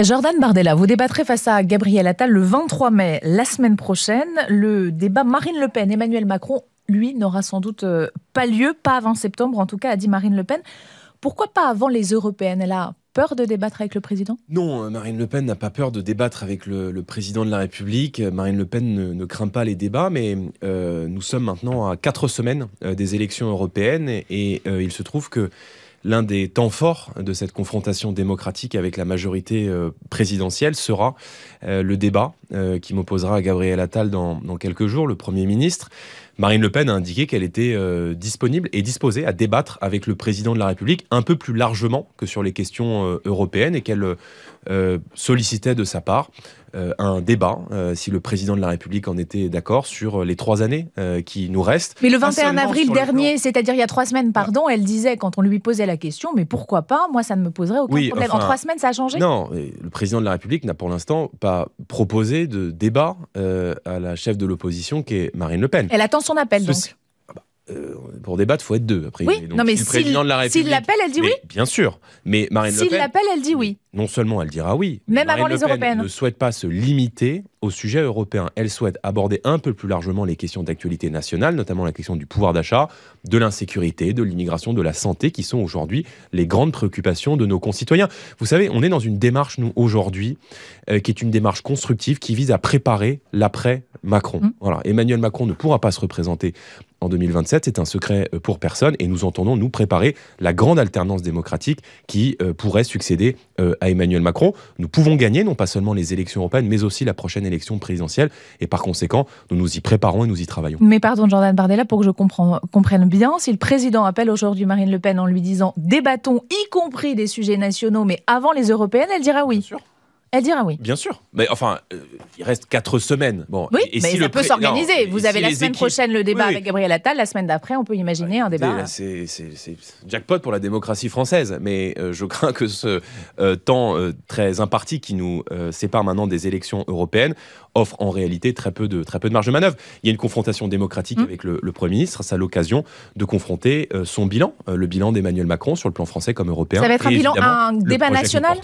Jordan Bardella, vous débattrez face à Gabriel Attal le 23 mai, la semaine prochaine. Le débat Marine Le Pen, Emmanuel Macron, lui, n'aura sans doute euh, pas lieu, pas avant septembre, en tout cas, a dit Marine Le Pen. Pourquoi pas avant les européennes Elle a peur de débattre avec le président Non, euh, Marine Le Pen n'a pas peur de débattre avec le, président de la République. Euh, Marine Le Pen ne, craint pas les débats, mais nous sommes maintenant à quatre semaines des élections européennes et, il se trouve que l'un des temps forts de cette confrontation démocratique avec la majorité euh, présidentielle sera euh, le débat euh, qui m'opposera à Gabriel Attal dans, quelques jours, le Premier ministre, Marine Le Pen a indiqué qu'elle était euh, disponible et disposée à débattre avec le président de la République un peu plus largement que sur les questions euh, européennes et qu'elle sollicitait de sa part un débat, si le président de la République en était d'accord, sur les trois années qui nous restent. Mais le 21 avril dernier, c'est-à-dire il y a trois semaines, pardon, elle disait quand on lui posait la question, mais pourquoi pas Moi, ça ne me poserait aucun problème. en trois semaines, ça a changé Non, le président de la République n'a pour l'instant pas proposé de débat euh, à la chef de l'opposition, qui est Marine Le Pen. Elle attend son appel, donc. Euh, pour débattre, il faut être deux. Après, oui, non, mais si le de la S'il l'appelle, elle dit oui. Bien sûr. Mais Marine Le S'il l'appelle, elle dit oui. Non seulement elle dira oui, même avant les Pen européennes. ne souhaite pas se limiter au sujet européen. Elle souhaite aborder un peu plus largement les questions d'actualité nationale, notamment la question du pouvoir d'achat, de l'insécurité, de l'immigration, de la santé, qui sont aujourd'hui les grandes préoccupations de nos concitoyens. Vous savez, on est dans une démarche, nous, aujourd'hui, euh, qui est une démarche constructive qui vise à préparer l'après-Macron. Mmh. Voilà. Emmanuel Macron ne pourra pas se représenter en 2027, c'est un secret euh, pour personne et nous entendons nous préparer la grande alternance démocratique qui euh, pourrait succéder euh, à Emmanuel Macron. Nous pouvons gagner non pas seulement les élections européennes, mais aussi la prochaine élection présidentielle et par conséquent, nous nous y préparons et nous y travaillons. Mais pardon, Jordan Bardella, pour que je comprenne bien, si le président appelle aujourd'hui Marine Le Pen en lui disant débattons y compris des sujets nationaux, mais avant les européennes, elle dira oui. Elle dira oui. Bien sûr. Mais enfin, euh, il reste quatre semaines. Bon, oui, mais ça peut s'organiser. Vous avez la semaine prochaine le débat avec Gabriel Attal. La semaine d'après, on peut imaginer un débat. C'est jackpot pour la démocratie française. Mais euh, je crains que ce euh, temps très imparti qui nous sépare maintenant des élections européennes offre en réalité très peu de, très peu de marge de manœuvre. Il y a une confrontation démocratique mm. avec le, Premier ministre. Ça l'occasion de confronter son bilan, le bilan d'Emmanuel Macron sur le plan français comme européen. Ça va être un débat national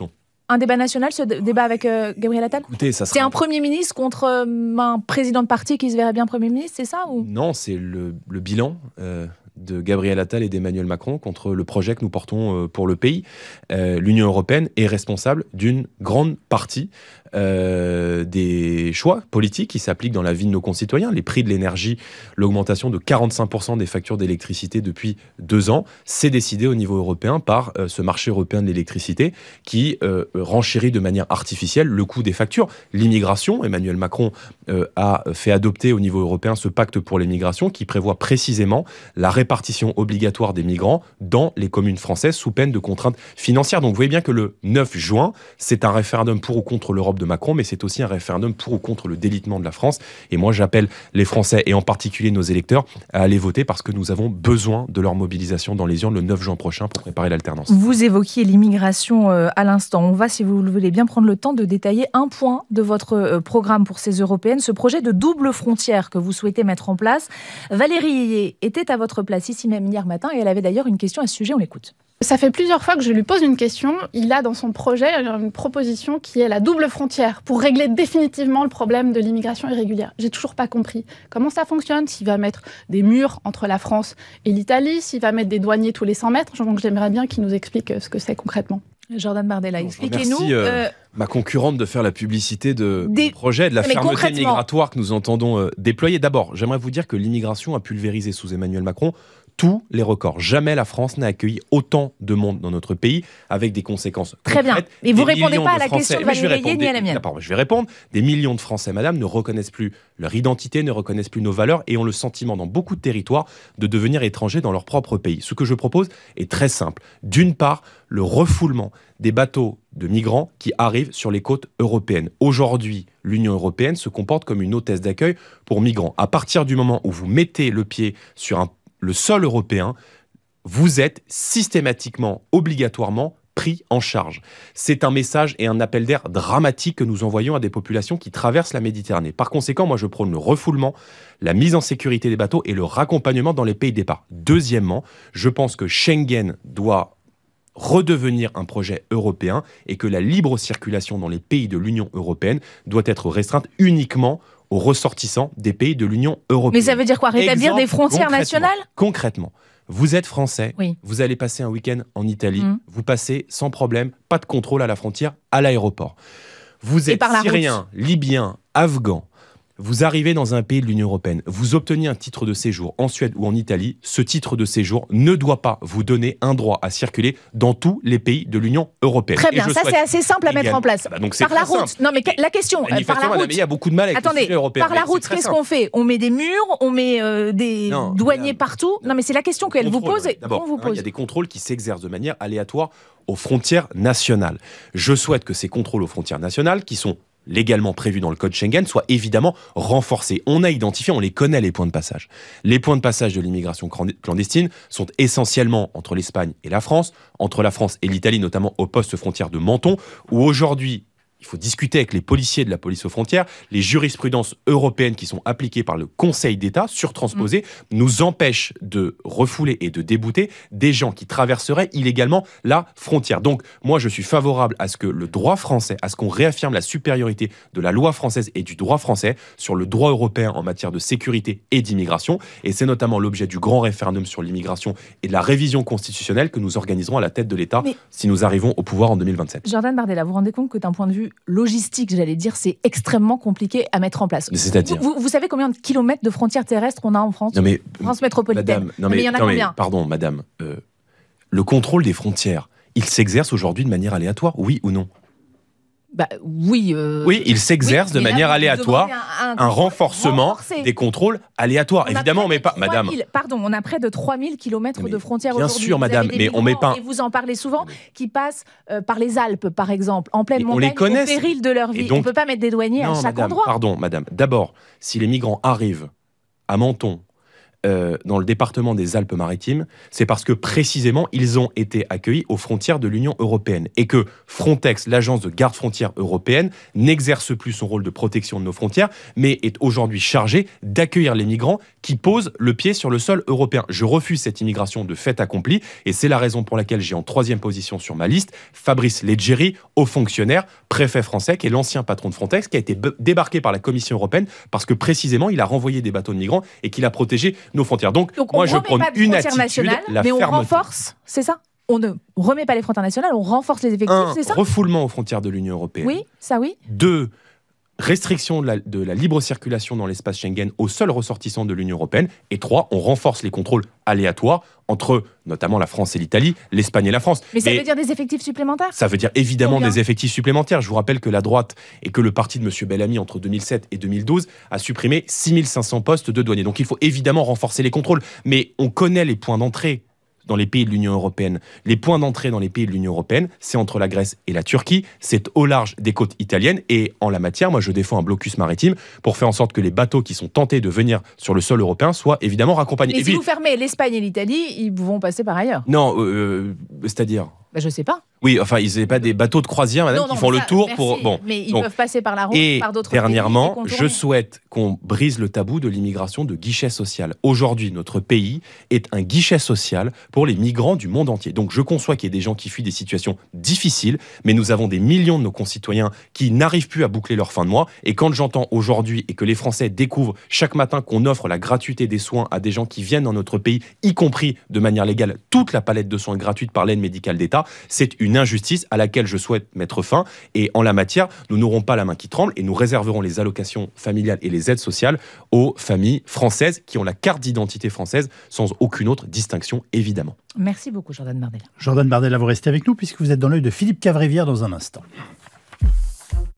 un débat national, ce débat avec euh, Gabriel Attal C'est un Premier ministre contre euh, un président de parti qui se verrait bien Premier ministre, c'est ça ou... Non, c'est le, bilan euh, de Gabriel Attal et d'Emmanuel Macron contre le projet que nous portons pour le pays. L'Union européenne est responsable d'une grande partie euh, des choix politiques qui s'appliquent dans la vie de nos concitoyens. Les prix de l'énergie, l'augmentation de 45% des factures d'électricité depuis deux ans, c'est décidé au niveau européen par euh, ce marché européen de l'électricité qui euh, renchérit de manière artificielle le coût des factures. L'immigration, Emmanuel Macron a fait adopter au niveau européen ce pacte pour l'immigration qui prévoit précisément la répartition obligatoire des migrants dans les communes françaises sous peine de contraintes financières. Donc vous voyez bien que le 9 juin, c'est un référendum pour ou contre l'Europe de Macron, mais c'est aussi un référendum pour ou contre le délitement de la France. Et moi, j'appelle les Français, et en particulier nos électeurs, à aller voter parce que nous avons besoin de leur mobilisation dans les urnes le 9 juin prochain pour préparer l'alternance. Vous évoquiez l'immigration euh, à l'instant. On va, si vous le voulez bien, prendre le temps de détailler un point de votre euh, programme pour ces européennes, ce projet de double frontière que vous souhaitez mettre en place. Valérie était à votre place ici même hier matin et elle avait d'ailleurs une question à ce sujet. On l'écoute. Ça fait plusieurs fois que je lui pose une question. Il a dans son projet une proposition qui est la double frontière pour régler définitivement le problème de l'immigration irrégulière. J'ai toujours pas compris comment ça fonctionne, s'il va mettre des murs entre la France et l'Italie, s'il va mettre des douaniers tous les 100 mètres. j'aimerais bien qu'il nous explique euh, ce que c'est concrètement. Jordan Bardella, expliquez-nous. Euh, euh, ma concurrente de faire la publicité de projet, de la fermeté migratoire que nous entendons déployer. D'abord, j'aimerais vous dire que l'immigration a pulvérisé sous Emmanuel Macron tous les records. Jamais la France n'a accueilli autant de monde dans notre pays avec des conséquences. Très bien. Et vous ne répondez pas à la question de Valérie ni à la mienne. Ah, je vais répondre. Des millions de Français, madame, ne reconnaissent plus leur identité, ne reconnaissent plus nos valeurs et ont le sentiment dans beaucoup de territoires de devenir étrangers dans leur propre pays. Ce que je propose est très simple. D'une part, le refoulement des bateaux de migrants qui arrivent sur les côtes européennes. Aujourd'hui, l'Union européenne se comporte comme une hôtesse d'accueil pour migrants. À partir du moment où vous mettez le pied sur un le sol européen, vous êtes systématiquement, obligatoirement pris en charge. C'est un message et un appel d'air dramatique que nous envoyons à des populations qui traversent la Méditerranée. Par conséquent, moi je prône le refoulement, la mise en sécurité des bateaux et le raccompagnement dans les pays de départ. Deuxièmement, je pense que Schengen doit redevenir un projet européen et que la libre circulation dans les pays de l'Union européenne doit être restreinte uniquement aux ressortissants des pays de l'Union européenne. Mais ça veut dire quoi Rétablir des frontières nationales Concrètement, vous êtes français, vous allez passer un week-end en Italie, hum. vous passez sans problème, pas de contrôle à la frontière, à l'aéroport. Vous êtes syrien, libyen, afghan, vous arrivez dans un pays de l'Union européenne, vous obtenez un titre de séjour en Suède ou en Italie, ce titre de séjour ne doit pas vous donner un droit à circuler dans tous les pays de l'Union européenne. Très bien, ça c'est assez simple à mettre en place. Bah, par la route. Non mais la question, euh, par la route. Il y a beaucoup de mal avec Attendez, par la route, qu'est-ce qu'on fait On met des murs, on met euh, des douaniers partout. Non mais c'est la question qu'elle vous pose. vous hein, il y a des contrôles qui s'exercent de manière aléatoire aux frontières nationales. Je souhaite que ces contrôles aux frontières nationales, qui sont légalement prévu dans le code Schengen soit évidemment renforcé. On a identifié, on les connaît les points de passage. Les points de passage de l'immigration clandestine sont essentiellement entre l'Espagne et la France, entre la France et l'Italie, notamment au poste frontière de Menton, où aujourd'hui il faut discuter avec les policiers de la police aux frontières. Les jurisprudences européennes qui sont appliquées par le Conseil d'État, surtransposées, nous empêchent de refouler et de débouter des gens qui traverseraient illégalement la frontière. Donc, moi, je suis favorable à ce que le droit français, à ce qu'on réaffirme la supériorité de la loi française et du droit français sur le droit européen en matière de sécurité et d'immigration. Et c'est notamment l'objet du grand référendum sur l'immigration et de la révision constitutionnelle que nous organiserons à la tête de l'État si nous arrivons au pouvoir en 2027. Jordan Bardella, vous rendez compte que d'un point de vue logistique, j'allais dire, c'est extrêmement compliqué à mettre en place. vous, savez combien de kilomètres de frontières terrestres on a en France France métropolitaine. combien Pardon, madame. Euh, le contrôle des frontières, il s'exerce aujourd'hui de manière aléatoire, oui ou non bah, oui, euh, oui, il s'exerce de manière aléatoire, un, renforcement des contrôles aléatoires. On Évidemment, mais pas, madame. pardon, on a près de 3000 km de frontières Bien sûr, madame, mais on met pas. Et vous en parlez souvent, qui passent euh, par les Alpes, par exemple, en pleine montagne, on au péril de leur vie. on ne peut pas mettre des douaniers à chaque endroit. Pardon, madame. D'abord, si les migrants arrivent à Menton, euh, dans le département des Alpes-Maritimes, c'est parce que précisément ils ont été accueillis aux frontières de l'Union européenne et que Frontex, l'agence de garde-frontière européenne, n'exerce plus son rôle de protection de nos frontières, mais est aujourd'hui chargée d'accueillir les migrants qui posent le pied sur le sol européen. Je refuse cette immigration de fait accompli, et c'est la raison pour laquelle j'ai en troisième position sur ma liste Fabrice Leggeri, haut fonctionnaire, préfet français, qui est l'ancien patron de Frontex, qui a été débarqué par la Commission européenne parce que précisément il a renvoyé des bateaux de migrants et qu'il a protégé nos frontières. Donc, moi, je prends une attitude, mais on renforce, c'est ça on ne remet pas les frontières nationales, on renforce les effectifs, c'est ça Refoulement aux frontières de l'Union européenne. Oui, ça oui. Deux, restriction de la, libre circulation dans l'espace Schengen aux seuls ressortissants de l'Union européenne. Et trois, on renforce les contrôles aléatoires entre notamment la France et l'Italie, l'Espagne et la France. Mais ça veut dire des effectifs supplémentaires Ça veut dire évidemment des effectifs supplémentaires. Je vous rappelle que la droite et que le parti de M. Bellamy entre 2007 et 2012 a supprimé 6500 postes de douaniers. Donc il faut évidemment renforcer les contrôles. Mais on connaît les points d'entrée dans les pays de l'Union européenne. Les points d'entrée dans les pays de l'Union européenne, c'est entre la Grèce et la Turquie, c'est au large des côtes italiennes. Et en la matière, moi, je défends un blocus maritime pour faire en sorte que les bateaux qui sont tentés de venir sur le sol européen soient évidemment raccompagnés. et si vous fermez l'Espagne et l'Italie, ils vont passer par ailleurs. Non, euh, euh, c'est-à-dire. Je bah, je sais pas. Oui, enfin, ils n'avaient pas des bateaux de croisière, madame, qui font le tour pour. Bon, mais ils peuvent passer par la route, et par d'autres Dernièrement, je souhaite qu'on brise le tabou de l'immigration de guichet social. Aujourd'hui, notre pays est un guichet social pour les migrants du monde entier. Donc, je conçois qu'il y ait des gens qui fuient des situations difficiles, mais nous avons des millions de nos concitoyens qui n'arrivent plus à boucler leur fin de mois. Et quand j'entends aujourd'hui et que les Français découvrent chaque matin qu'on offre la gratuité des soins à des gens qui viennent dans notre pays, y compris de manière légale, toute la palette de soins gratuite par l'aide médicale d'État, c'est une une injustice à laquelle je souhaite mettre fin. Et en la matière, nous n'aurons pas la main qui tremble et nous réserverons les allocations familiales et les aides sociales aux familles françaises qui ont la carte d'identité française sans aucune autre distinction, évidemment. Merci beaucoup, Jordan Bardella. Jordan Bardella, vous restez avec nous puisque vous êtes dans l'œil de Philippe Cavrivière dans un instant.